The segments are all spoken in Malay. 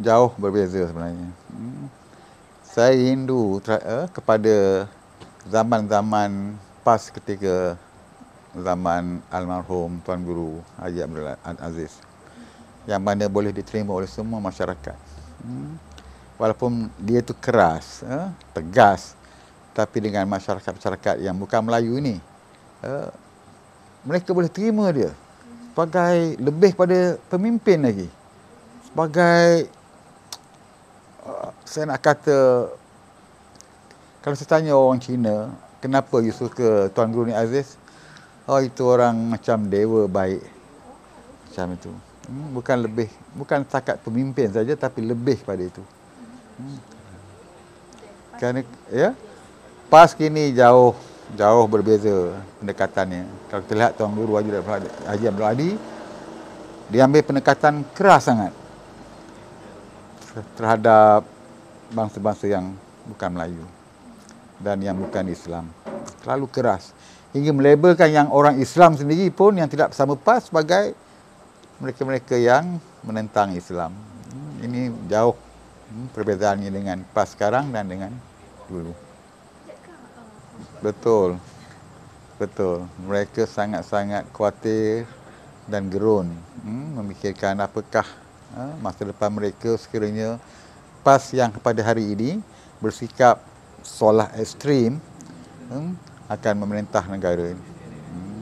jauh berbeza sebenarnya. Hmm. Saya rindu eh, kepada zaman-zaman pas ketika zaman almarhum Tuan Guru Haji Abdul Aziz yang mana boleh diterima oleh semua masyarakat. Hmm. Walaupun dia tu keras, eh, tegas tapi dengan masyarakat-masyarakat yang bukan Melayu ni eh, mereka boleh terima dia sebagai lebih pada pemimpin lagi sebagai uh, saya nak kata kalau saya tanya orang Cina kenapa you suka Tuan Guru ni Aziz oh itu orang macam dewa baik macam itu hmm, bukan lebih bukan takat pemimpin saja tapi lebih pada itu hmm. kerana ya pas kini jauh jauh berbeza pendekatannya kalau kita lihat Tuan Guru Haji Abdul Hadi dia ambil pendekatan keras sangat terhadap bangsa-bangsa yang bukan Melayu dan yang bukan Islam. Terlalu keras. Hingga melabelkan yang orang Islam sendiri pun yang tidak sama pas sebagai mereka-mereka yang menentang Islam. Hmm, ini jauh hmm, perbezaannya dengan pas sekarang dan dengan dulu. Betul. Betul. Mereka sangat-sangat kuatir dan gerun hmm, memikirkan apakah Ha, masa depan mereka sekiranya PAS yang pada hari ini bersikap solah ekstrim hmm, akan memerintah negara ini. Hmm.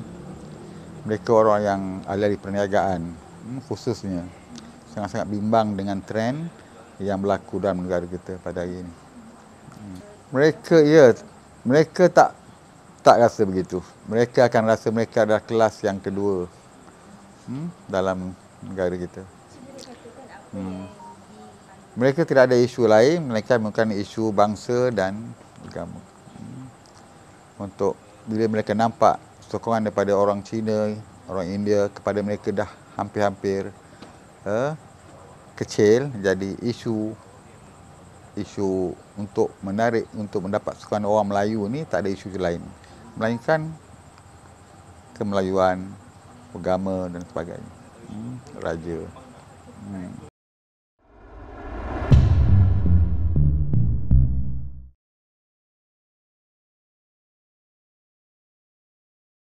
Mereka orang yang alih di perniagaan hmm, khususnya sangat-sangat bimbang dengan trend yang berlaku dalam negara kita pada hari ini. Mereka ya, mereka tak tak rasa begitu. Mereka akan rasa mereka adalah kelas yang kedua hmm, dalam negara kita. Hmm. Mereka tidak ada isu lain mereka bukan isu bangsa dan agama. Hmm. Untuk bila mereka nampak sokongan daripada orang Cina, orang India kepada mereka dah hampir-hampir uh, kecil jadi isu isu untuk menarik untuk mendapat sokongan orang Melayu ni tak ada isu lain melainkan kemelayuan agama dan sebagainya hmm, raja hmm.